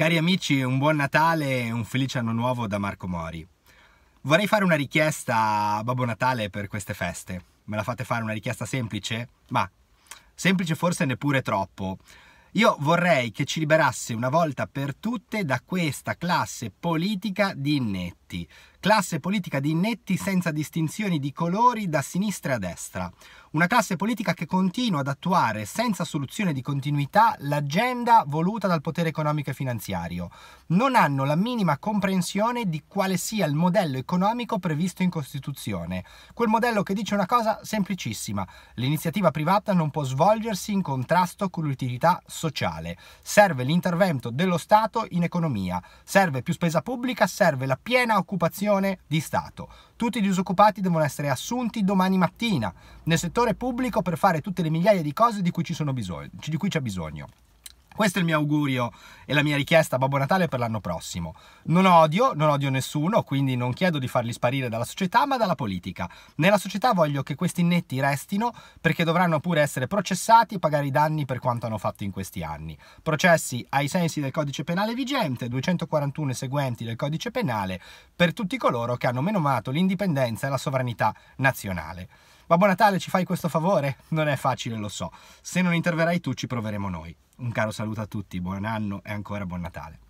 Cari amici, un buon Natale e un felice anno nuovo da Marco Mori. Vorrei fare una richiesta a Babbo Natale per queste feste. Me la fate fare una richiesta semplice? Ma semplice forse neppure troppo. Io vorrei che ci liberasse una volta per tutte da questa classe politica di innetti Netti, classe politica di Netti senza distinzioni di colori da sinistra a destra, una classe politica che continua ad attuare senza soluzione di continuità l'agenda voluta dal potere economico e finanziario. Non hanno la minima comprensione di quale sia il modello economico previsto in Costituzione, quel modello che dice una cosa semplicissima, l'iniziativa privata non può svolgersi in contrasto con l'utilità sociale, serve l'intervento dello Stato in economia, serve più spesa pubblica, serve la piena occupazione di Stato. Tutti i disoccupati devono essere assunti domani mattina nel settore pubblico per fare tutte le migliaia di cose di cui, bisogno, di cui c'è bisogno. Questo è il mio augurio e la mia richiesta a Babbo Natale per l'anno prossimo. Non odio, non odio nessuno, quindi non chiedo di farli sparire dalla società, ma dalla politica. Nella società voglio che questi netti restino perché dovranno pure essere processati e pagare i danni per quanto hanno fatto in questi anni. Processi ai sensi del codice penale vigente, 241 seguenti del codice penale, per tutti coloro che hanno menomato l'indipendenza e la sovranità nazionale. Babbo Natale, ci fai questo favore? Non è facile, lo so. Se non interverrai tu, ci proveremo noi. Un caro saluto a tutti, buon anno e ancora buon Natale.